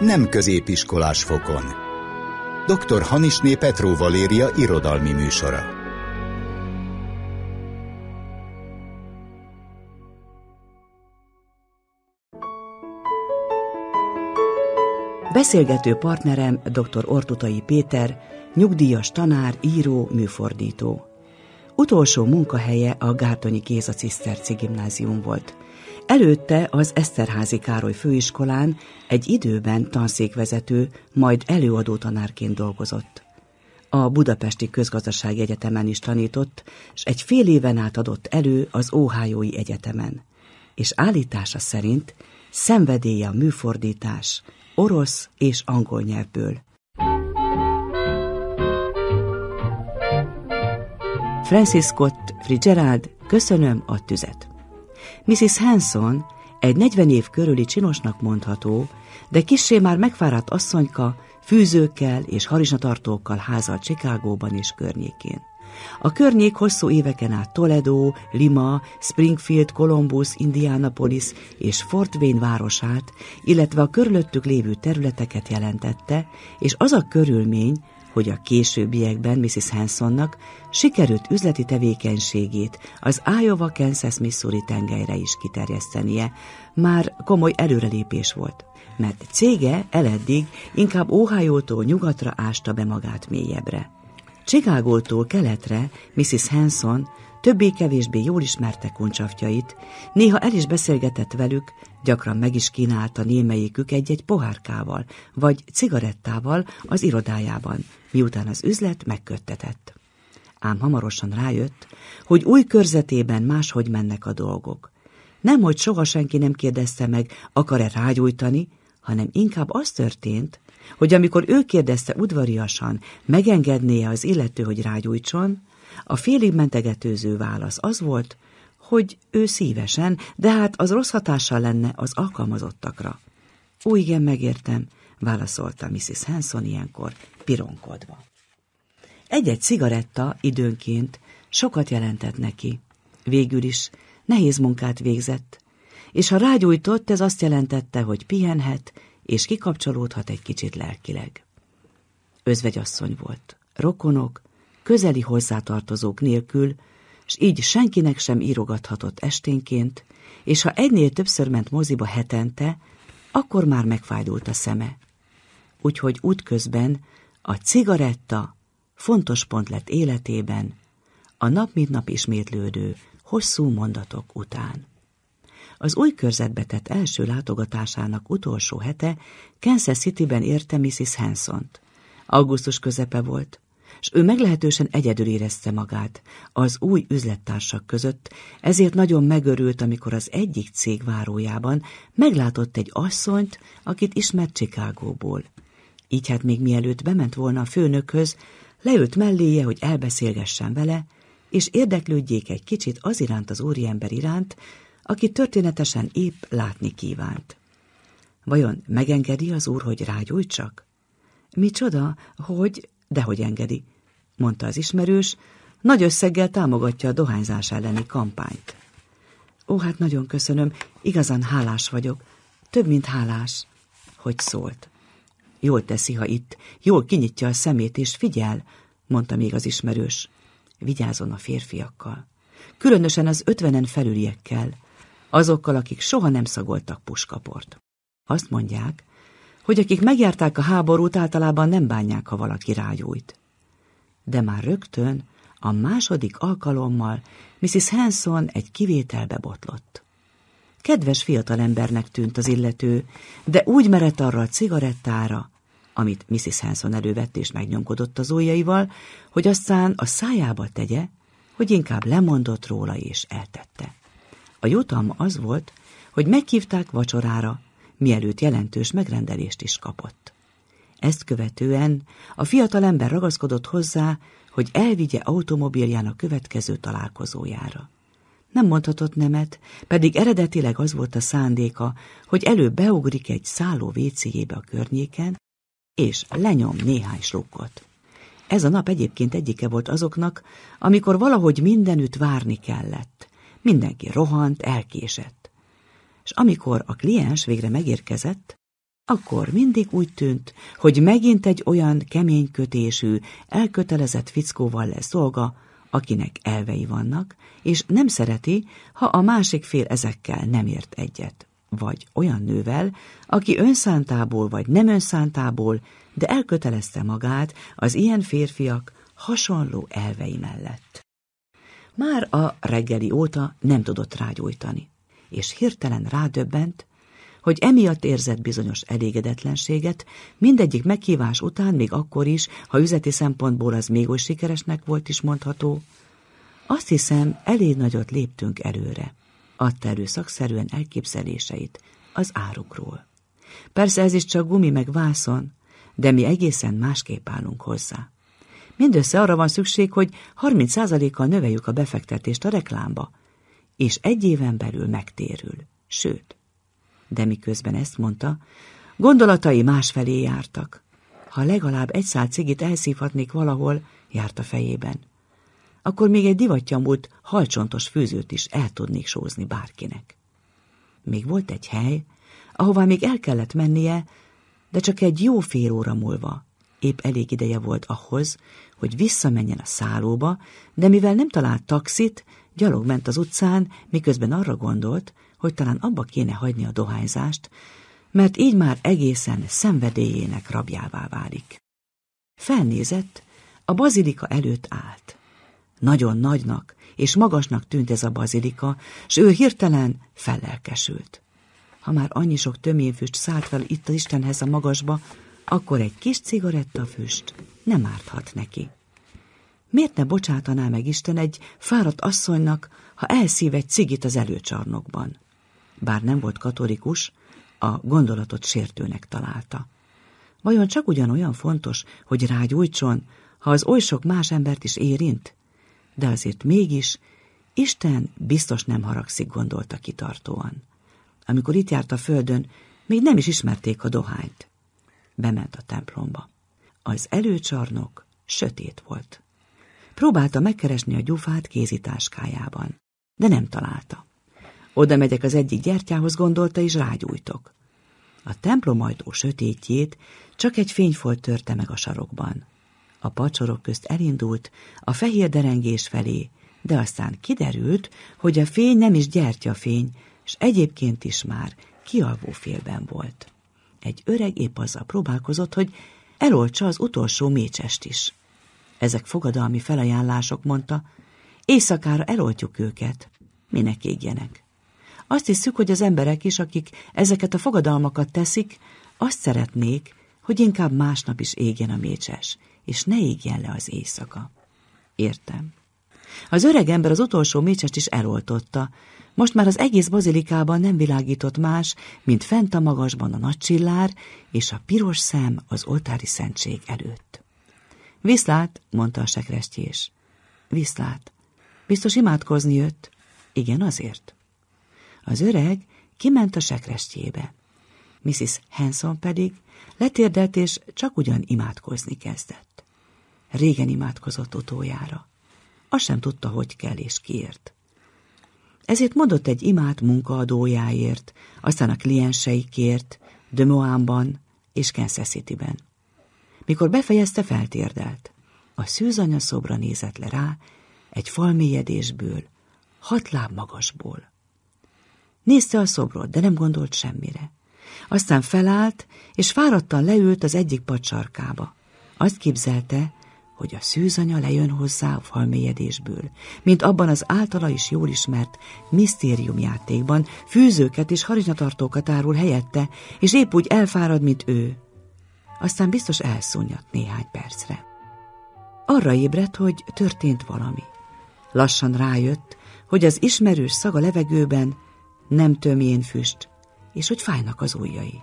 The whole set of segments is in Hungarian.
Nem középiskolás fokon. Dr. Hanisné Petró Valéria irodalmi műsora. Beszélgető partnerem dr. Ortutai Péter, nyugdíjas tanár, író, műfordító. Utolsó munkahelye a Gártonyi Géza Ciszterci gimnázium volt. Előtte az Eszterházi Károly főiskolán egy időben tanszékvezető, majd előadó tanárként dolgozott. A Budapesti Közgazdasági Egyetemen is tanított, és egy fél éven át adott elő az Óhájói Egyetemen. És állítása szerint szenvedélye a műfordítás, orosz és angol nyelvből. Francis Scott Fitzgerald, köszönöm a tüzet. Mrs. Hanson egy 40 év körüli csinosnak mondható, de kissé már megfáradt asszonyka, fűzőkkel és harisnatartókkal házalt Csikágóban és környékén. A környék hosszú éveken át Toledo, Lima, Springfield, Columbus, Indianapolis és Fort Wayne városát, illetve a körülöttük lévő területeket jelentette, és az a körülmény, hogy a későbbiekben Mrs. Hansonnak sikerült üzleti tevékenységét az Iowa Kansas Missouri tengelyre is kiterjesztenie, már komoly előrelépés volt, mert cége eleddig inkább Ohio-tól nyugatra ásta be magát mélyebbre. Csikágótól keletre Mrs. Hanson többé-kevésbé jól ismerte kuncsaftjait, néha el is beszélgetett velük, gyakran meg is kínálta némelyikük egy-egy pohárkával, vagy cigarettával az irodájában, miután az üzlet megköttetett. Ám hamarosan rájött, hogy új körzetében máshogy mennek a dolgok. Nem, hogy soha senki nem kérdezte meg, akar-e rágyújtani, hanem inkább az történt, hogy amikor ő kérdezte udvariasan, megengednie az illető, hogy rágyújtson, a félig mentegetőző válasz az volt, hogy ő szívesen, de hát az rossz hatással lenne az alkalmazottakra. Ó, igen, megértem, válaszolta Mrs. Hanson ilyenkor, pironkodva. Egy-egy cigaretta időnként sokat jelentett neki. Végül is nehéz munkát végzett, és ha rágyújtott, ez azt jelentette, hogy pihenhet, és kikapcsolódhat egy kicsit lelkileg. Özvegyasszony volt. Rokonok, közeli hozzátartozók nélkül, s így senkinek sem írogathatott esténként, és ha egynél többször ment moziba hetente, akkor már megfájdult a szeme. Úgyhogy útközben a cigaretta fontos pont lett életében, a nap mint nap ismétlődő, hosszú mondatok után. Az új körzetbe tett első látogatásának utolsó hete Kansas City-ben érte Mrs. -t. Augusztus közepe volt, és ő meglehetősen egyedül érezte magát az új üzlettársak között, ezért nagyon megörült, amikor az egyik cég várójában meglátott egy asszonyt, akit ismert Csikágóból. Így hát még mielőtt bement volna a főnökhöz, leült melléje, hogy elbeszélgessen vele, és érdeklődjék egy kicsit az iránt az úriember iránt, aki történetesen épp látni kívánt. Vajon megengedi az úr, hogy rágyújtsak? csoda, hogy, de hogy engedi, mondta az ismerős, nagy összeggel támogatja a dohányzás elleni kampányt. Ó, hát nagyon köszönöm, igazán hálás vagyok, több, mint hálás, hogy szólt. Jól teszi, ha itt, jól kinyitja a szemét, és figyel, mondta még az ismerős. Vigyázon a férfiakkal. Különösen az ötvenen felüliekkel, azokkal, akik soha nem szagoltak puskaport. Azt mondják, hogy akik megjárták a háborút, általában nem bánják, ha valaki rágyújt. De már rögtön, a második alkalommal Mrs. Hanson egy kivételbe botlott. Kedves fiatalembernek tűnt az illető, de úgy merett arra a cigarettára, amit Mrs. Hanson elővett és megnyomkodott az ujjaival, hogy aztán a szájába tegye, hogy inkább lemondott róla és eltette. A jutalma az volt, hogy meghívták vacsorára, mielőtt jelentős megrendelést is kapott. Ezt követően a fiatalember ragaszkodott hozzá, hogy elvigye a következő találkozójára. Nem mondhatott nemet, pedig eredetileg az volt a szándéka, hogy előbb beugrik egy szálló vécéjébe a környéken, és lenyom néhány slukkot. Ez a nap egyébként egyike volt azoknak, amikor valahogy mindenütt várni kellett. Mindenki rohant, elkésett. És amikor a kliens végre megérkezett, akkor mindig úgy tűnt, hogy megint egy olyan kemény kötésű, elkötelezett fickóval lesz dolga, akinek elvei vannak, és nem szereti, ha a másik fél ezekkel nem ért egyet vagy olyan nővel, aki önszántából vagy nem önszántából, de elkötelezte magát az ilyen férfiak hasonló elvei mellett. Már a reggeli óta nem tudott rágyújtani, és hirtelen rádöbbent, hogy emiatt érzett bizonyos elégedetlenséget, mindegyik meghívás után még akkor is, ha üzleti szempontból az még oly sikeresnek volt is mondható, azt hiszem, elég nagyot léptünk előre adta elő szakszerűen elképzeléseit az árukról. Persze ez is csak gumi meg vászon, de mi egészen másképp állunk hozzá. Mindössze arra van szükség, hogy 30%-kal növeljük a befektetést a reklámba, és egy éven belül megtérül, sőt. De miközben ezt mondta, gondolatai másfelé jártak. Ha legalább egy szál cigit elszívhatnék valahol, járt a fejében akkor még egy divatjamult, halcsontos főzőt is el tudnék sózni bárkinek. Még volt egy hely, ahová még el kellett mennie, de csak egy jó fél óra múlva. Épp elég ideje volt ahhoz, hogy visszamenjen a szállóba, de mivel nem talált taxit, gyalog ment az utcán, miközben arra gondolt, hogy talán abba kéne hagyni a dohányzást, mert így már egészen szenvedélyének rabjává válik. Felnézett, a bazilika előtt állt. Nagyon nagynak és magasnak tűnt ez a bazilika, s ő hirtelen fellelkesült. Ha már annyi sok töményfüst szállt fel itt az Istenhez a magasba, akkor egy kis cigarettafüst nem árthat neki. Miért ne bocsátaná meg Isten egy fáradt asszonynak, ha elszív egy cigit az előcsarnokban? Bár nem volt katolikus, a gondolatot sértőnek találta. Vajon csak ugyanolyan fontos, hogy rágyújtson, ha az oly sok más embert is érint? de azért mégis Isten biztos nem haragszik, gondolta kitartóan. Amikor itt járt a földön, még nem is ismerték a dohányt. Bement a templomba. Az előcsarnok sötét volt. Próbálta megkeresni a gyufát kézitáskájában, de nem találta. Oda megyek az egyik gyertyához, gondolta, és rágyújtok. A templom ajtó sötétjét csak egy fényfolt törte meg a sarokban a pacsorok közt elindult a fehér derengés felé, de aztán kiderült, hogy a fény nem is gyertyafény, s egyébként is már kialvó félben volt. Egy öreg épp azzal próbálkozott, hogy eloltsa az utolsó mécsest is. Ezek fogadalmi felajánlások, mondta, éjszakára eloltjuk őket, minek égjenek. Azt hiszük, hogy az emberek is, akik ezeket a fogadalmakat teszik, azt szeretnék, hogy inkább másnap is égjen a mécses, és ne égjen le az éjszaka. Értem. Az öreg ember az utolsó mécsest is eloltotta, most már az egész bazilikában nem világított más, mint fent a magasban a nagy csillár és a piros szem az oltári szentség előtt. Viszlát, mondta a sekrestjés. Viszlát. Biztos imádkozni jött? Igen, azért. Az öreg kiment a sekrestjébe. Mrs. Hanson pedig letérdelt és csak ugyan imádkozni kezdett. Régen imádkozott utójára. Azt sem tudta, hogy kell és kiért. Ezért mondott egy imát munkaadójáért, aztán a klienseikért, Dömoánban és Kansas City-ben. Mikor befejezte, feltérdelt. A szűzanya szobra nézett le rá, egy falmélyedésből, hat láb magasból. Nézte a szobrot, de nem gondolt semmire. Aztán felállt, és fáradtan leült az egyik pacsarkába. Azt képzelte, hogy a szűzanya lejön hozzá a falmélyedésből, mint abban az általa is jól ismert játékban, fűzőket és harinyatartókat árul helyette, és épp úgy elfárad, mint ő. Aztán biztos elszúnyat néhány percre. Arra ébredt, hogy történt valami. Lassan rájött, hogy az ismerős szaga levegőben nem tömjén füst, és hogy fájnak az ujjai.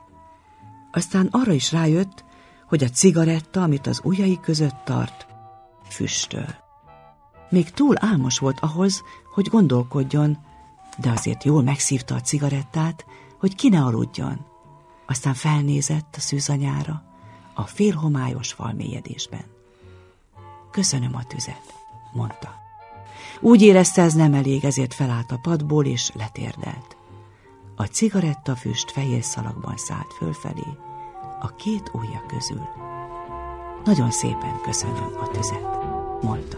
Aztán arra is rájött, hogy a cigaretta, amit az ujjai között tart, füstöl. Még túl álmos volt ahhoz, hogy gondolkodjon, de azért jól megszívta a cigarettát, hogy ki ne aludjon. Aztán felnézett a szűzanyára, a félhomályos falmélyedésben. Köszönöm a tüzet, mondta. Úgy érezte, ez nem elég, ezért felállt a padból és letérdelt. A cigarettafüst fehér szalagban szállt fölfelé, a két ujja közül. Nagyon szépen köszönöm a tüzet, Molta.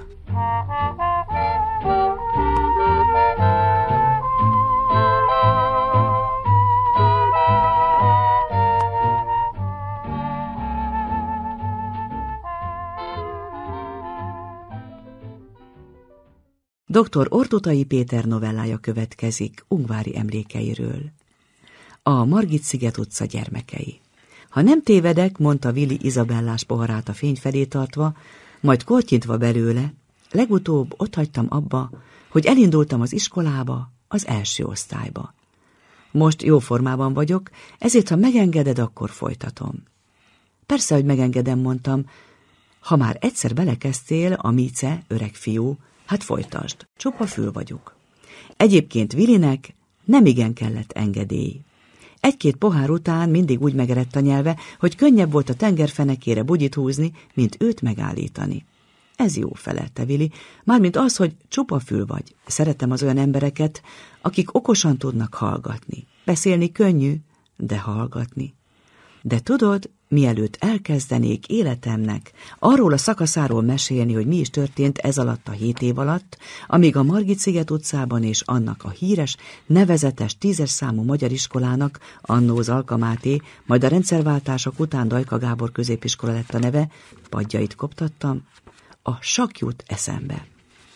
Dr. Ortotai Péter novellája következik Ungvári emlékeiről. A Margit Sziget utca gyermekei. Ha nem tévedek, mondta Vili Izabellás poharát a fény felé tartva, majd kortyintva belőle, legutóbb ott hagytam abba, hogy elindultam az iskolába, az első osztályba. Most jó formában vagyok, ezért ha megengeded, akkor folytatom. Persze, hogy megengedem, mondtam. Ha már egyszer belekezdtél, a Mice, öreg fiú, hát folytasd, csupa fül vagyok. Egyébként Vilinek nem igen kellett engedély. Egy-két pohár után mindig úgy megerett a nyelve, hogy könnyebb volt a tengerfenekére bugyit húzni, mint őt megállítani. Ez jó, felelte Vili, mármint az, hogy csupa fül vagy. Szeretem az olyan embereket, akik okosan tudnak hallgatni. Beszélni könnyű, de hallgatni. De tudod, Mielőtt elkezdenék életemnek arról a szakaszáról mesélni, hogy mi is történt ez alatt a hét év alatt, amíg a Margit sziget utcában és annak a híres, nevezetes tízes számú magyar iskolának, annó Alkamáté, majd a rendszerváltások után Dajka Gábor középiskola lett a neve, padjait koptattam, a sak jut eszembe.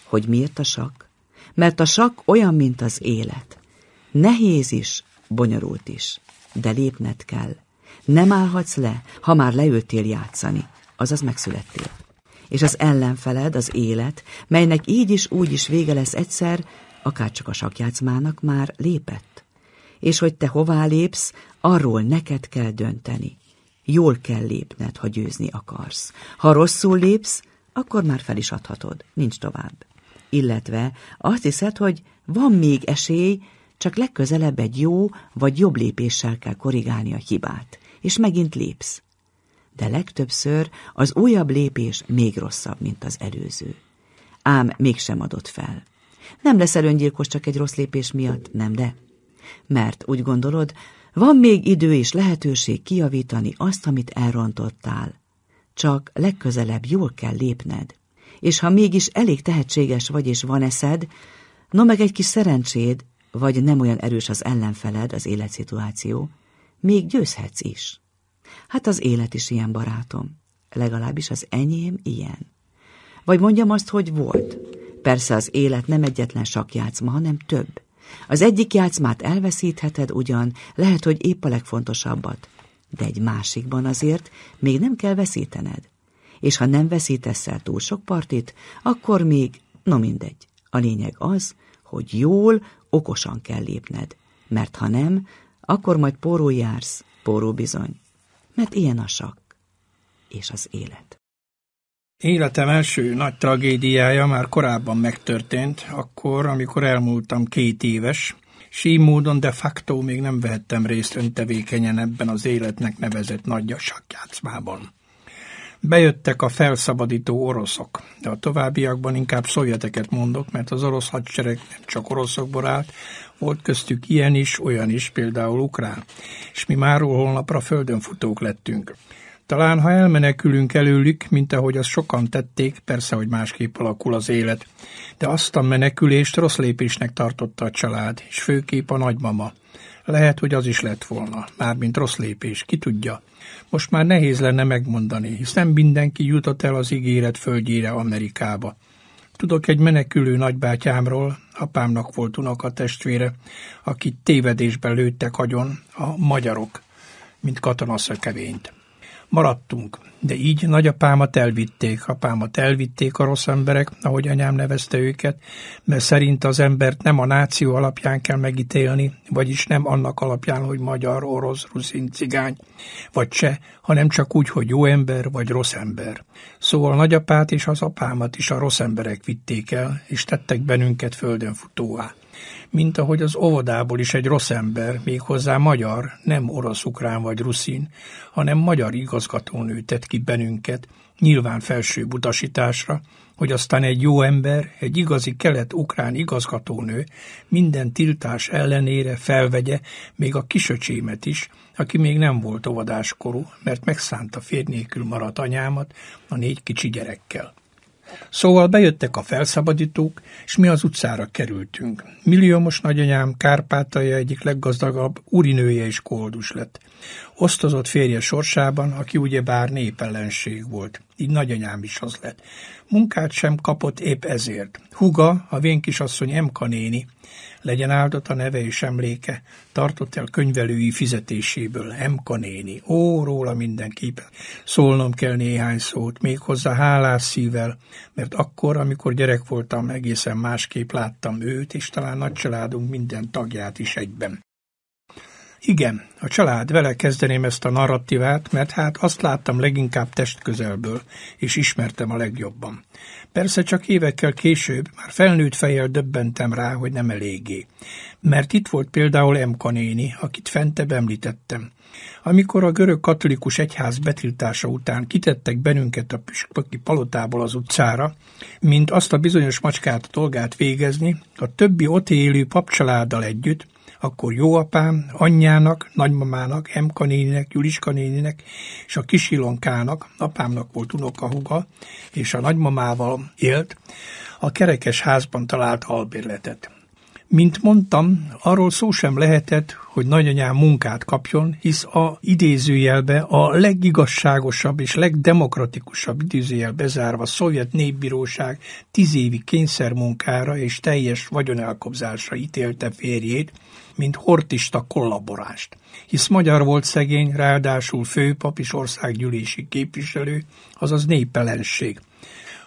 Hogy miért a sak? Mert a sak olyan, mint az élet. Nehéz is, bonyolult is, de lépned kell nem állhatsz le, ha már leültél játszani, azaz megszülettél. És az ellenfeled, az élet, melynek így is úgy is vége lesz egyszer, akárcsak a sakjátszmának már lépett. És hogy te hová lépsz, arról neked kell dönteni. Jól kell lépned, ha győzni akarsz. Ha rosszul lépsz, akkor már fel is adhatod, nincs tovább. Illetve azt hiszed, hogy van még esély, csak legközelebb egy jó vagy jobb lépéssel kell korrigálni a hibát és megint lépsz. De legtöbbször az újabb lépés még rosszabb, mint az előző. Ám mégsem adott fel. Nem leszel öngyilkos csak egy rossz lépés miatt, nem de? Mert úgy gondolod, van még idő és lehetőség kijavítani azt, amit elrontottál. Csak legközelebb jól kell lépned. És ha mégis elég tehetséges vagy és van eszed, no meg egy kis szerencséd, vagy nem olyan erős az ellenfeled, az életszituáció, még győzhetsz is. Hát az élet is ilyen, barátom. Legalábbis az enyém ilyen. Vagy mondjam azt, hogy volt. Persze az élet nem egyetlen sakjátszma, hanem több. Az egyik játszmát elveszítheted ugyan, lehet, hogy épp a legfontosabbat, de egy másikban azért még nem kell veszítened. És ha nem veszítesz el túl sok partit, akkor még, no mindegy. A lényeg az, hogy jól, okosan kell lépned, mert ha nem, akkor majd póró jársz, póró bizony, mert ilyen a sakk és az élet. Életem első nagy tragédiája már korábban megtörtént, akkor, amikor elmúltam két éves, és így módon de facto még nem vehettem részt öntevékenyen ebben az életnek nevezett nagy a sakjátszmában. Bejöttek a felszabadító oroszok, de a továbbiakban inkább szovjeteket mondok, mert az orosz hadsereg nem csak oroszokból állt, volt köztük ilyen is, olyan is, például ukrán, és mi máról holnapra földönfutók lettünk. Talán, ha elmenekülünk előlük, mint ahogy azt sokan tették, persze, hogy másképp alakul az élet. De azt a menekülést rossz lépésnek tartotta a család, és főképp a nagymama. Lehet, hogy az is lett volna, mármint rossz lépés, ki tudja. Most már nehéz lenne megmondani, hiszen mindenki jutott el az ígéret földjére Amerikába. Tudok egy menekülő nagybátyámról, apámnak volt unoka testvére, akit tévedésben lőttek agyon a magyarok, mint katonaszökevényt maradtunk. De így nagyapámat elvitték, apámat elvitték a rossz emberek, ahogy anyám nevezte őket, mert szerint az embert nem a náció alapján kell megítélni, vagyis nem annak alapján, hogy magyar, orosz, ruszin, cigány, vagy se, hanem csak úgy, hogy jó ember vagy rossz ember. Szóval nagyapát és az apámat is a rossz emberek vitték el, és tettek bennünket földön futóvá mint ahogy az óvodából is egy rossz ember, méghozzá magyar, nem orosz-ukrán vagy ruszin, hanem magyar igazgatónő tett ki bennünket, nyilván felső utasításra, hogy aztán egy jó ember, egy igazi kelet-ukrán igazgatónő minden tiltás ellenére felvegye még a kisöcsémet is, aki még nem volt óvodáskorú, mert megszánta férj maradt anyámat a négy kicsi gyerekkel. Szóval bejöttek a felszabadítók, és mi az utcára kerültünk. Milliómos nagyanyám Kárpátalja egyik leggazdagabb urinője is koldus lett osztozott férje sorsában, aki ugyebár népellenség volt. Így nagyanyám is az lett. Munkát sem kapott épp ezért. Huga, a vén kisasszony Emka néni, legyen áldott a neve és emléke, tartott el könyvelői fizetéséből, Emka néni. Ó, róla mindenképpen szólnom kell néhány szót, méghozzá hálás szívvel, mert akkor, amikor gyerek voltam, egészen másképp láttam őt, és talán nagycsaládunk minden tagját is egyben. Igen, a család, vele kezdeném ezt a narratívát, mert hát azt láttam leginkább testközelből, és ismertem a legjobban. Persze csak évekkel később, már felnőtt fejjel döbbentem rá, hogy nem eléggé. Mert itt volt például Emka néni, akit fentebb említettem. Amikor a görög katolikus egyház betiltása után kitettek bennünket a püspöki palotából az utcára, mint azt a bizonyos macskát a dolgát végezni, a többi ott élő papcsaláddal együtt, akkor jóapám, anyjának, nagymamának, Emka néninek, Juliska néninek és a kisilonkának, apámnak volt unokahuga, és a nagymamával élt, a kerekes házban talált albérletet. Mint mondtam, arról szó sem lehetett, hogy nagyanyám munkát kapjon, hisz a idézőjelbe a legigazságosabb és legdemokratikusabb idézőjelbe zárva szovjet népbíróság tíz évi kényszermunkára és teljes vagyonelkobzásra ítélte férjét, mint hortista kollaborást. Hisz magyar volt szegény, ráadásul főpap és országgyűlési képviselő, azaz népelenség –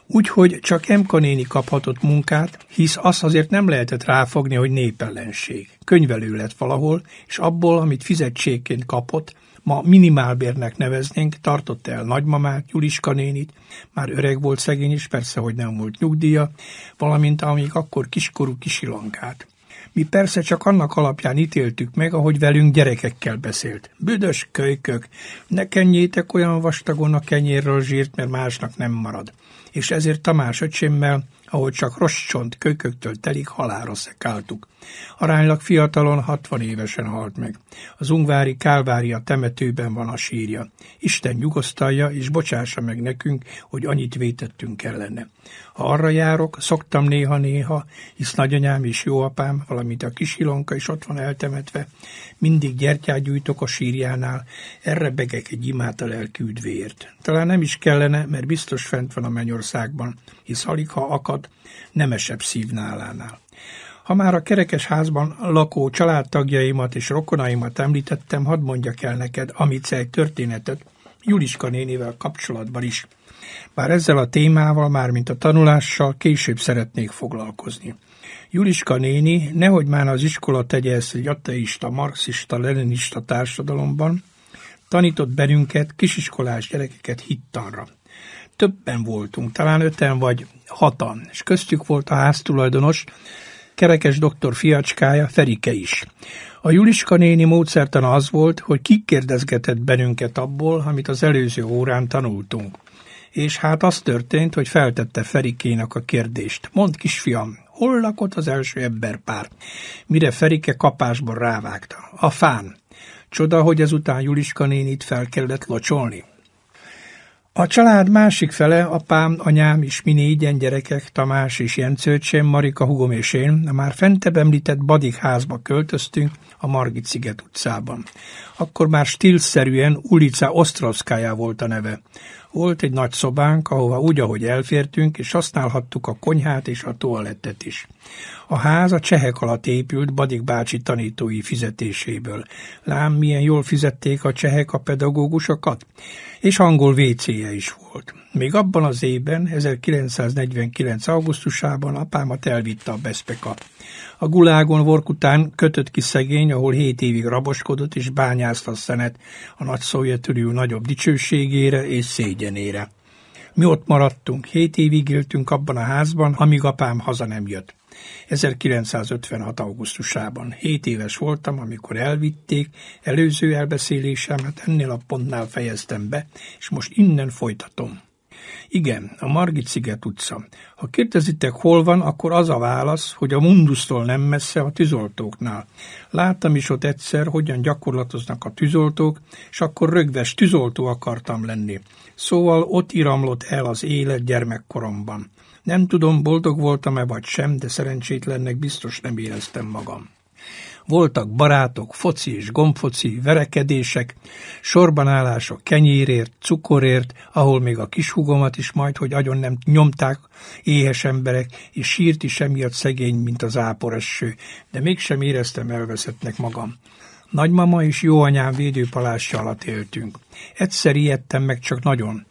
Úgyhogy csak Emka néni kaphatott munkát, hisz azt azért nem lehetett ráfogni, hogy népellenség. Könyvelő lett valahol, és abból, amit fizetségként kapott, ma minimálbérnek neveznénk, tartotta el nagymamát, Juliska nénit, már öreg volt szegény is, persze, hogy nem volt nyugdíja, valamint amíg akkor kiskorú kisilankát. Mi persze csak annak alapján ítéltük meg, ahogy velünk gyerekekkel beszélt. Büdös kölykök, ne kenjétek olyan vastagon a kenyérről zsírt, mert másnak nem marad és ezért Tamás öcsémmel, ahogy csak rossz csont kölyköktől telik, halára szekáltuk. Aránylag fiatalon 60 évesen halt meg. Az ungvári Kálvária temetőben van a sírja. Isten nyugosztalja és bocsássa meg nekünk, hogy annyit vétettünk ellene. Ha arra járok, szoktam néha-néha, hisz nagyanyám és jóapám, valamint a kis Ilonka is ott van eltemetve, mindig gyertyát gyújtok a sírjánál, erre begek egy imát a lelki Talán nem is kellene, mert biztos fent van a mennyországban, hisz alig ha akad, nemesebb szívnálánál. Ha már a kerekes házban lakó családtagjaimat és rokonaimat említettem, hadd mondjak el neked, amit egy történetet, Juliska nénivel kapcsolatban is. Bár ezzel a témával, már mint a tanulással később szeretnék foglalkozni. Juliska néni, nehogy már az iskola tegye ezt egy ateista, marxista, leninista társadalomban, tanított bennünket, kisiskolás gyerekeket hittanra. Többen voltunk, talán öten vagy hatan, és köztük volt a háztulajdonos, kerekes doktor fiacskája, Ferike is. A Juliska néni módszertan az volt, hogy kikérdezgetett bennünket abból, amit az előző órán tanultunk. És hát az történt, hogy feltette Ferikének a kérdést. Mond kisfiam, hol lakott az első emberpár? Mire Ferike kapásban rávágta. A fán. Csoda, hogy ezután Juliska nénit fel kellett locsolni. A család másik fele, apám, anyám és mi négyen gyerekek, Tamás és Jencőcsém, Marika, hugom és én, a már fentebb említett Badik házba költöztünk a Margit sziget utcában. Akkor már stílszerűen ulica Osztrovszkájá volt a neve. Volt egy nagy szobánk, ahova úgy, ahogy elfértünk, és használhattuk a konyhát és a toalettet is. A ház a csehek alatt épült Badik bácsi tanítói fizetéséből. Lám, milyen jól fizették a csehek a pedagógusokat, és angol vécéje is volt volt. Még abban az évben, 1949. augusztusában apámat elvitte a Beszpeka. A gulágon Vorkután kötött ki szegény, ahol hét évig raboskodott és bányászta a szenet a nagy szovjetülő nagyobb dicsőségére és szégyenére. Mi ott maradtunk, hét évig éltünk abban a házban, amíg apám haza nem jött. 1956. augusztusában. Hét éves voltam, amikor elvitték, előző elbeszélésemet ennél a pontnál fejeztem be, és most innen folytatom. Igen, a Margit sziget utca. Ha kérdezitek, hol van, akkor az a válasz, hogy a Mundusztól nem messze a tűzoltóknál. Láttam is ott egyszer, hogyan gyakorlatoznak a tűzoltók, és akkor rögves tűzoltó akartam lenni. Szóval ott iramlott el az élet gyermekkoromban. Nem tudom, boldog voltam-e vagy sem, de szerencsétlennek biztos nem éreztem magam. Voltak barátok, foci és gombfoci, verekedések, sorbanállások kenyérért, cukorért, ahol még a kis hugomat is majd, hogy agyon nem nyomták éhes emberek, és sírt is emiatt szegény, mint az áporesső, de mégsem éreztem elveszettnek magam. Nagymama és jóanyám védőpalással alatt éltünk. Egyszer ijedtem meg csak nagyon.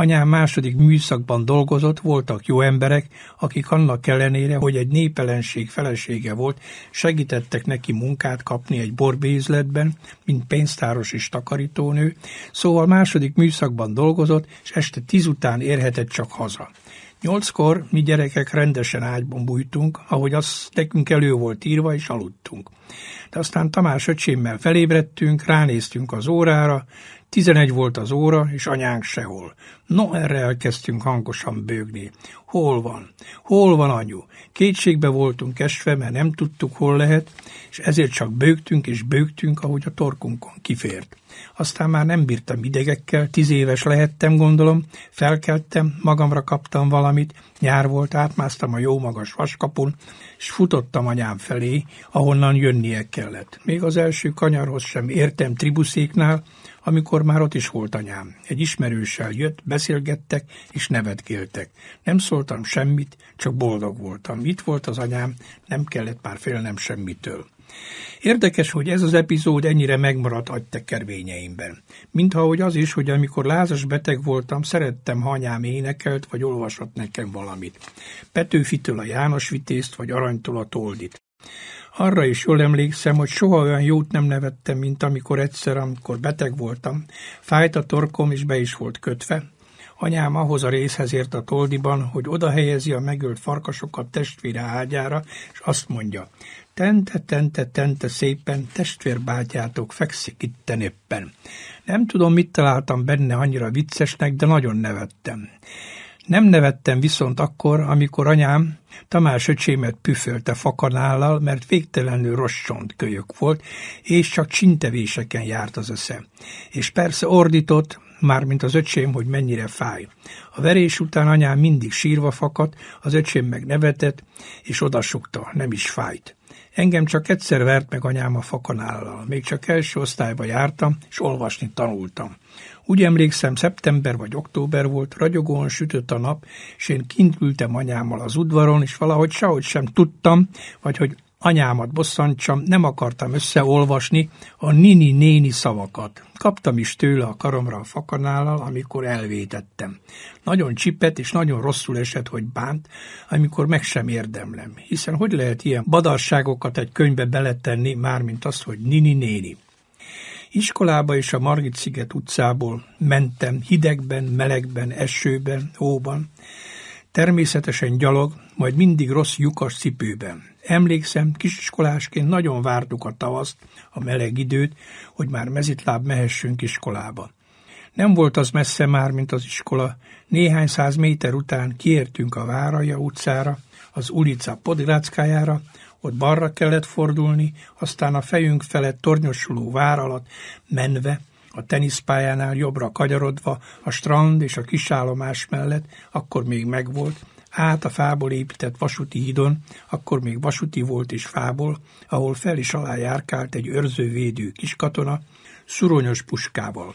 Anyám második műszakban dolgozott, voltak jó emberek, akik annak ellenére, hogy egy népelenség felesége volt, segítettek neki munkát kapni egy borbézletben, mint pénztáros és takarítónő, szóval második műszakban dolgozott, és este tíz után érhetett csak haza. Nyolckor mi gyerekek rendesen ágyban bújtunk, ahogy az nekünk elő volt írva, és aludtunk. De aztán Tamás öcsémmel felébredtünk, ránéztünk az órára, Tizenegy volt az óra, és anyánk sehol. No, erre elkezdtünk hangosan bőgni. Hol van? Hol van anyu? Kétségbe voltunk esve, mert nem tudtuk, hol lehet, és ezért csak bőgtünk és bőgtünk, ahogy a torkunkon kifért. Aztán már nem bírtam idegekkel, tíz éves lehettem, gondolom, felkeltem, magamra kaptam valamit, nyár volt, átmásztam a jó magas vaskapun, és futottam anyám felé, ahonnan jönnie kellett. Még az első kanyarhoz sem értem tribuszéknál, amikor már ott is volt anyám. Egy ismerőssel jött, beszélgettek és nevetgéltek. Nem szóltam semmit, csak boldog voltam. Itt volt az anyám, nem kellett már félnem semmitől. Érdekes, hogy ez az epizód ennyire megmaradt agytekervényeimben. Mintha hogy az is, hogy amikor lázas beteg voltam, szerettem, ha anyám énekelt vagy olvasott nekem valamit. Petőfitől a János Vitézt vagy Aranytól a Toldit. Arra is jól emlékszem, hogy soha olyan jót nem nevettem, mint amikor egyszer, amikor beteg voltam. Fájt a torkom, és be is volt kötve. Anyám ahhoz a részhez ért a toldiban, hogy oda helyezi a megölt farkasokat testvére ágyára, és azt mondja, tente, tente, tente szépen, testvérbátyátok fekszik itten éppen. Nem tudom, mit találtam benne annyira viccesnek, de nagyon nevettem. Nem nevettem viszont akkor, amikor anyám Tamás öcsémet püfölte fakanállal, mert végtelenül rossont kölyök volt, és csak csintevéseken járt az össze. És persze ordított, mármint az öcsém, hogy mennyire fáj. A verés után anyám mindig sírva fakadt, az öcsém meg nevetett, és odasukta, nem is fájt. Engem csak egyszer vert meg anyám a fakanállal, még csak első osztályba jártam, és olvasni tanultam. Úgy emlékszem, szeptember vagy október volt, ragyogóan sütött a nap, és én kint ültem anyámmal az udvaron, és valahogy sehogy sem tudtam, vagy hogy anyámat bosszantsam, nem akartam összeolvasni a nini-néni szavakat. Kaptam is tőle a karomra a fakanállal, amikor elvétettem. Nagyon csipet és nagyon rosszul esett, hogy bánt, amikor meg sem érdemlem. Hiszen hogy lehet ilyen badarságokat egy könyvbe beletenni, mármint azt, hogy nini-néni. Iskolába és a Margit sziget utcából mentem hidegben, melegben, esőben, óban. Természetesen gyalog, majd mindig rossz lyukas cipőben. Emlékszem, kisiskolásként nagyon vártuk a tavaszt, a meleg időt, hogy már mezitláb mehessünk iskolába. Nem volt az messze már, mint az iskola. Néhány száz méter után kiértünk a Váraja utcára, az ulica podiláckájára, ott balra kellett fordulni, aztán a fejünk felett tornyosuló vár alatt menve, a teniszpályánál jobbra kagyarodva, a strand és a kisállomás mellett, akkor még megvolt, át a fából épített vasúti hídon, akkor még vasúti volt és fából, ahol fel és alá járkált egy őrzővédő kiskatona, szuronyos puskával.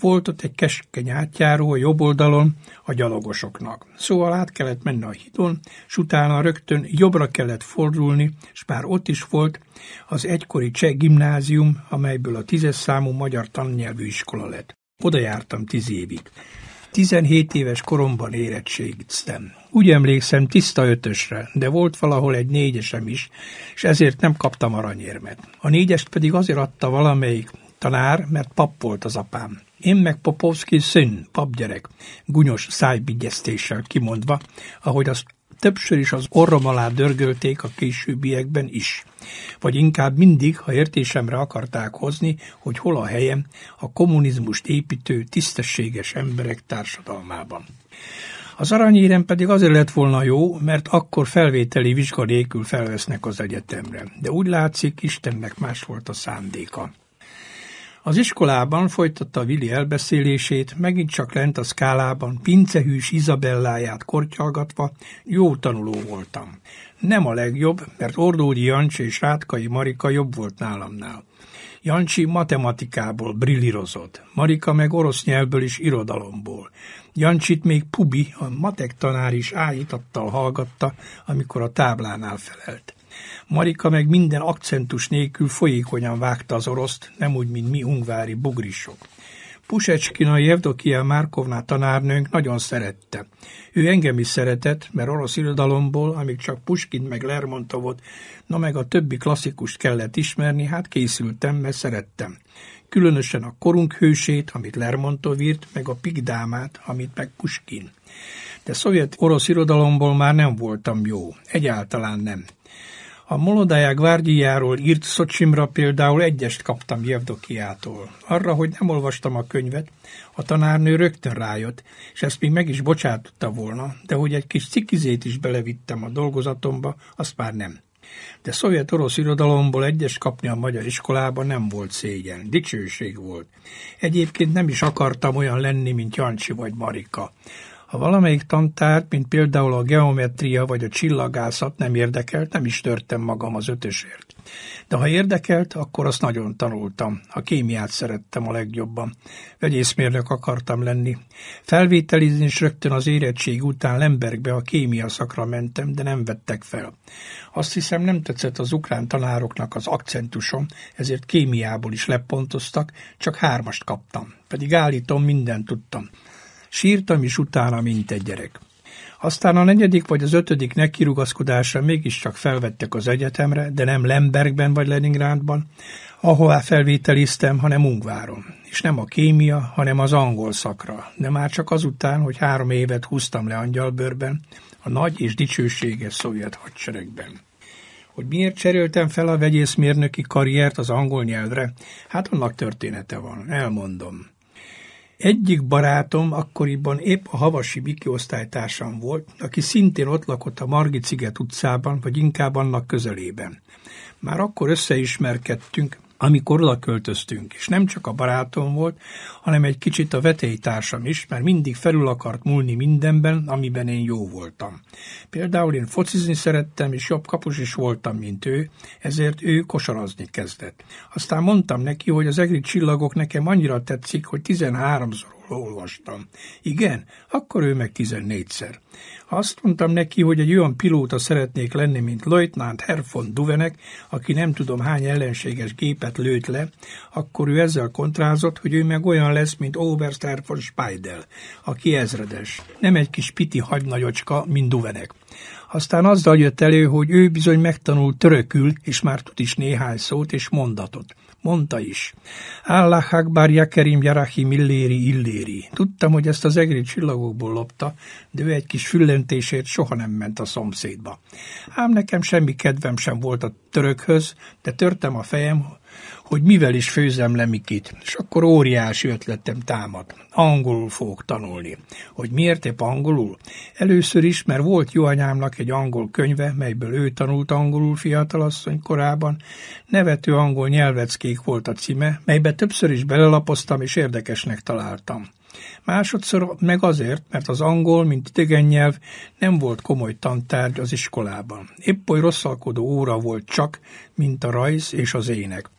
Volt ott egy keskeny átjáró a jobb oldalon a gyalogosoknak. Szóval át kellett menni a hídon, s utána rögtön jobbra kellett fordulni, és bár ott is volt az egykori cseh gimnázium, amelyből a tízes számú magyar tannyelvű iskola lett. Oda jártam tíz évig. 17 éves koromban érettségiztem. Úgy emlékszem tiszta ötösre, de volt valahol egy négyesem is, és ezért nem kaptam aranyérmet. A négyest pedig azért adta valamelyik tanár, mert pap volt az apám. Én meg Popovski szín, papgyerek, gunyos szájbigyeztéssel kimondva, ahogy azt többször is az orrom alá dörgölték a későbbiekben is. Vagy inkább mindig, ha értésemre akarták hozni, hogy hol a helyem a kommunizmust építő, tisztességes emberek társadalmában. Az aranyérem pedig azért lett volna jó, mert akkor felvételi vizsga nélkül felvesznek az egyetemre. De úgy látszik, Istennek más volt a szándéka. Az iskolában folytatta Vili elbeszélését, megint csak lent a szkálában, pincehűs Izabelláját kortyalgatva, jó tanuló voltam. Nem a legjobb, mert Ordódi Jancsi és Rátkai Marika jobb volt nálamnál. Jancsi matematikából brillírozott, Marika meg orosz nyelvből is irodalomból. Jancsit még Pubi, a matek tanár is állítattal hallgatta, amikor a táblánál felelt. Marika meg minden akcentus nélkül folyékonyan vágta az oroszt, nem úgy, mint mi ungvári bugrisok. Pusecskina Jevdokia Márkovná tanárnőnk nagyon szerette. Ő engem is szeretett, mert orosz irodalomból, amíg csak Puskin meg Lermontovot, na meg a többi klasszikust kellett ismerni, hát készültem, mert szerettem. Különösen a korunk hősét, amit Lermontov írt, meg a Pigdámát, amit meg Puskin. De szovjet orosz irodalomból már nem voltam jó, egyáltalán nem. A Molodája Gvárdiáról írt Szocsimra például egyest kaptam Jevdokiától. Arra, hogy nem olvastam a könyvet, a tanárnő rögtön rájött, és ezt még meg is bocsátotta volna, de hogy egy kis cikizét is belevittem a dolgozatomba, azt már nem. De szovjet-orosz irodalomból egyes kapni a magyar iskolába nem volt szégyen, dicsőség volt. Egyébként nem is akartam olyan lenni, mint Jancsi vagy Marika. Ha valamelyik tantár, mint például a geometria vagy a csillagászat nem érdekelt, nem is törtem magam az ötösért. De ha érdekelt, akkor azt nagyon tanultam. A kémiát szerettem a legjobban. Vegyészmérnök akartam lenni. Felvételizni is rögtön az érettség után Lembergbe a kémia szakra mentem, de nem vettek fel. Azt hiszem nem tetszett az ukrán tanároknak az akcentusom, ezért kémiából is lepontoztak, csak hármast kaptam. Pedig állítom, mindent tudtam. Sírtam is utána, mint egy gyerek. Aztán a negyedik vagy az ötödik nekirugaszkodásra mégiscsak felvettek az egyetemre, de nem Lembergben vagy Leningrádban, ahová felvételiztem, hanem Ungváron. És nem a kémia, hanem az angol szakra, de már csak azután, hogy három évet húztam le angyalbőrben, a nagy és dicsőséges szovjet hadseregben. Hogy miért cseréltem fel a vegyészmérnöki karriert az angol nyelvre, hát annak története van, elmondom. Egyik barátom akkoriban épp a havasi Miki osztálytársam volt, aki szintén ott lakott a Margit sziget utcában, vagy inkább annak közelében. Már akkor összeismerkedtünk, amikor oda költöztünk, és nem csak a barátom volt, hanem egy kicsit a vetélytársam is, mert mindig felül akart múlni mindenben, amiben én jó voltam. Például én focizni szerettem, és jobb kapus is voltam, mint ő, ezért ő kosarazni kezdett. Aztán mondtam neki, hogy az egri csillagok nekem annyira tetszik, hogy 13-szor olvastam. Igen? Akkor ő meg tizennégyszer. Azt mondtam neki, hogy egy olyan pilóta szeretnék lenni, mint Leutnant Herr von Duvenek, aki nem tudom hány ellenséges gépet lőtt le, akkor ő ezzel kontrázott, hogy ő meg olyan lesz, mint Oberst Herr von Speidel, aki ezredes. Nem egy kis piti hagynagyocska, mint Duvenek. Aztán azzal jött elő, hogy ő bizony megtanult törökül, és már tud is néhány szót és mondatot. Mondta is. Allah Akbar Jakerim Jarahi Milléri Illéri. Tudtam, hogy ezt az egri csillagokból lopta, de ő egy kis füllentésért soha nem ment a szomszédba. Ám nekem semmi kedvem sem volt a törökhöz, de törtem a fejem, hogy mivel is főzem lemikit, és akkor óriási ötletem támad. Angolul fogok tanulni. Hogy miért épp angolul? Először is, mert volt jó anyámnak egy angol könyve, melyből ő tanult angolul fiatalasszony korában. Nevető angol nyelveckék volt a címe, melybe többször is belelapoztam és érdekesnek találtam. Másodszor meg azért, mert az angol, mint idegen nyelv, nem volt komoly tantárgy az iskolában. Épp oly rosszalkodó óra volt csak, mint a rajz és az ének.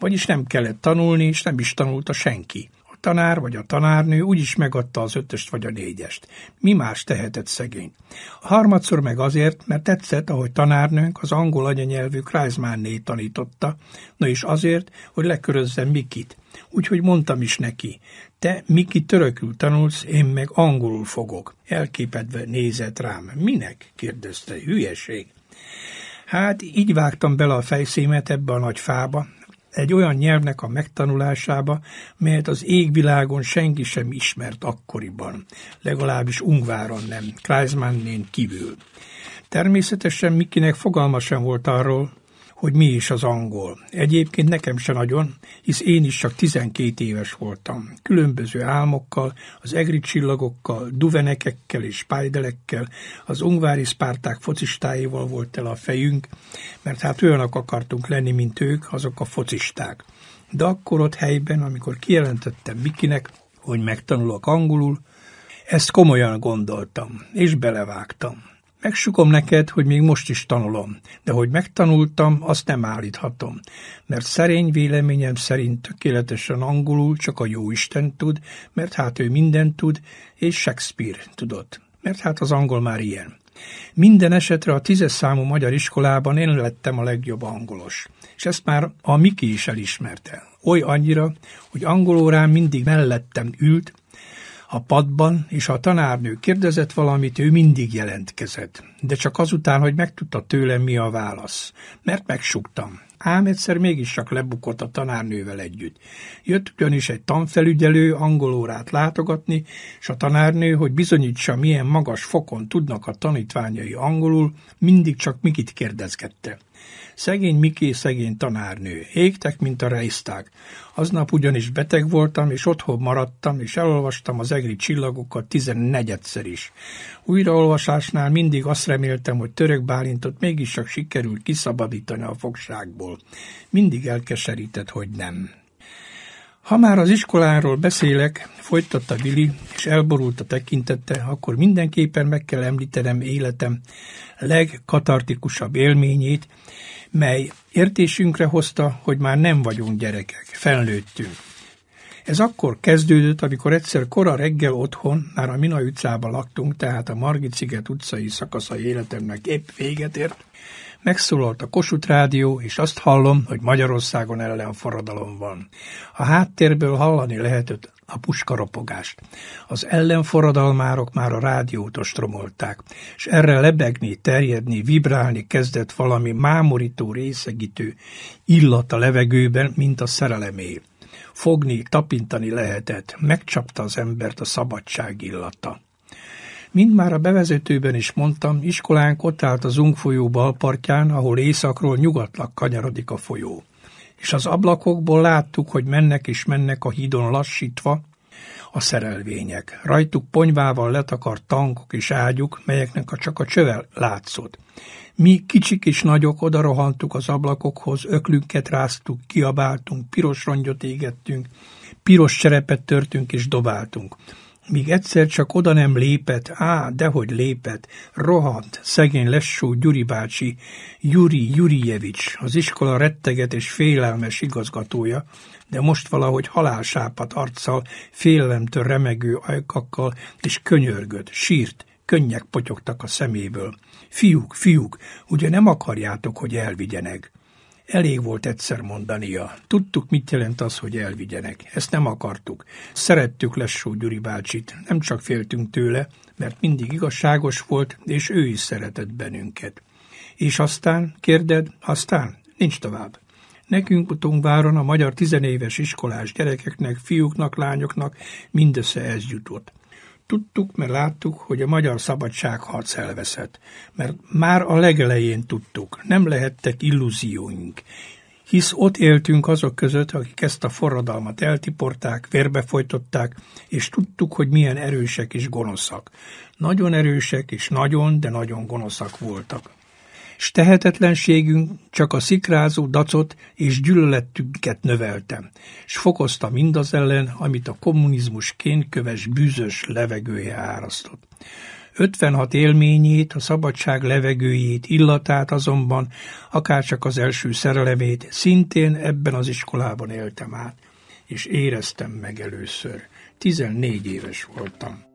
Vagyis nem kellett tanulni, és nem is tanulta senki. A tanár vagy a tanárnő úgyis megadta az ötöst vagy a négyest. Mi más tehetett szegény? A harmadszor meg azért, mert tetszett, ahogy tanárnőnk az angol anyanyelvű Kreismanné tanította, na és azért, hogy lekörözzem Mikit. Úgyhogy mondtam is neki, te, Miki, törökül tanulsz, én meg angolul fogok. Elképedve nézett rám. Minek? kérdezte. Hülyeség. Hát így vágtam bele a fejszémet ebbe a nagy fába, egy olyan nyelvnek a megtanulásába, melyet az égvilágon senki sem ismert akkoriban, legalábbis Ungváron nem, Kreismannén kívül. Természetesen Mikinek fogalma sem volt arról, hogy mi is az angol. Egyébként nekem se nagyon, hisz én is csak 12 éves voltam. Különböző álmokkal, az egri csillagokkal, duvenekekkel és spájdelekkel, az ungvári spárták focistáival volt el a fejünk, mert hát olyanok akartunk lenni, mint ők, azok a focisták. De akkor ott helyben, amikor kijelentettem Mikinek, hogy megtanulok angolul, ezt komolyan gondoltam, és belevágtam. Megsukom neked, hogy még most is tanulom, de hogy megtanultam, azt nem állíthatom, mert szerény véleményem szerint tökéletesen angolul csak a jó Isten tud, mert hát ő mindent tud, és Shakespeare tudott, mert hát az angol már ilyen. Minden esetre a tízes számú magyar iskolában én lettem a legjobb angolos, és ezt már a Miki is elismerte. Oly annyira, hogy angolórán mindig mellettem ült, a padban, és ha a tanárnő kérdezett valamit, ő mindig jelentkezett, de csak azután, hogy megtudta tőlem, mi a válasz, mert megsuktam. Ám egyszer csak lebukott a tanárnővel együtt. Jött ugyanis egy tanfelügyelő angolórát látogatni, és a tanárnő, hogy bizonyítsa, milyen magas fokon tudnak a tanítványai angolul, mindig csak Mikit kérdezgette. Szegény Miki, szegény tanárnő, égtek, mint a rejszták. Aznap ugyanis beteg voltam, és otthon maradtam, és elolvastam az egri csillagokat tizennegyedszer is. Újraolvasásnál mindig azt reméltem, hogy török Bálintot mégis csak sikerült kiszabadítani a fogságból. Mindig elkeserített, hogy nem. Ha már az iskoláról beszélek, folytatta Vili, és elborult a tekintete, akkor mindenképpen meg kell említenem életem legkatartikusabb élményét, mely értésünkre hozta, hogy már nem vagyunk gyerekek, felnőttünk. Ez akkor kezdődött, amikor egyszer kora reggel otthon, már a Mina utcában laktunk, tehát a Margit sziget utcai szakasza életemnek épp véget ért, Megszólalt a Kossuth Rádió, és azt hallom, hogy Magyarországon ellen forradalom van. A háttérből hallani lehetett a puskaropogást. Az ellenforradalmárok már a rádiót ostromolták, és erre lebegni, terjedni, vibrálni kezdett valami mámorító, részegítő illat a levegőben, mint a szerelemé. Fogni, tapintani lehetett, megcsapta az embert a szabadság illata. Mint már a bevezetőben is mondtam, iskolánk ott állt a Zung folyó bal partján, ahol északról nyugatlak kanyarodik a folyó. És az ablakokból láttuk, hogy mennek és mennek a hídon lassítva a szerelvények. Rajtuk ponyvával letakart tankok és ágyuk, melyeknek a csak a csövel látszott. Mi kicsik és nagyok odarohantuk az ablakokhoz, öklünket ráztuk, kiabáltunk, piros rongyot égettünk, piros cserepet törtünk és dobáltunk míg egyszer csak oda nem lépett, á, dehogy lépett, rohant, szegény lesó Gyuri bácsi, Gyuri Jurijevics, az iskola retteget és félelmes igazgatója, de most valahogy halálsápat arccal, félelemtől remegő ajkakkal, és könyörgött, sírt, könnyek potyogtak a szeméből. Fiúk, fiúk, ugye nem akarjátok, hogy elvigyenek? Elég volt egyszer mondania. Tudtuk, mit jelent az, hogy elvigyenek. Ezt nem akartuk. Szerettük Lesó Gyuri bácsit, nem csak féltünk tőle, mert mindig igazságos volt, és ő is szeretett bennünket. És aztán, kérded, aztán? Nincs tovább. Nekünk Utónkváron a magyar tizenéves iskolás gyerekeknek, fiúknak, lányoknak mindössze ez jutott tudtuk, mert láttuk, hogy a magyar szabadságharc elveszett. Mert már a legelején tudtuk, nem lehettek illúzióink. Hisz ott éltünk azok között, akik ezt a forradalmat eltiporták, vérbefolytották, és tudtuk, hogy milyen erősek és gonoszak. Nagyon erősek és nagyon, de nagyon gonoszak voltak s tehetetlenségünk csak a szikrázó dacot és gyűlöletünket növelte, s fokozta mindaz ellen, amit a kommunizmus kénköves bűzös levegője árasztott. 56 élményét, a szabadság levegőjét, illatát azonban, akárcsak az első szerelemét, szintén ebben az iskolában éltem át, és éreztem meg először. 14 éves voltam.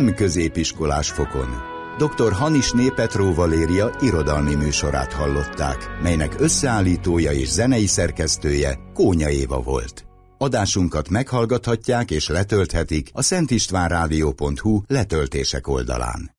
nem középiskolás fokon. Dr. Hanis Népetró Valéria irodalmi műsorát hallották, melynek összeállítója és zenei szerkesztője Kónya Éva volt. Adásunkat meghallgathatják és letölthetik a szentistvánrádió.hu letöltések oldalán.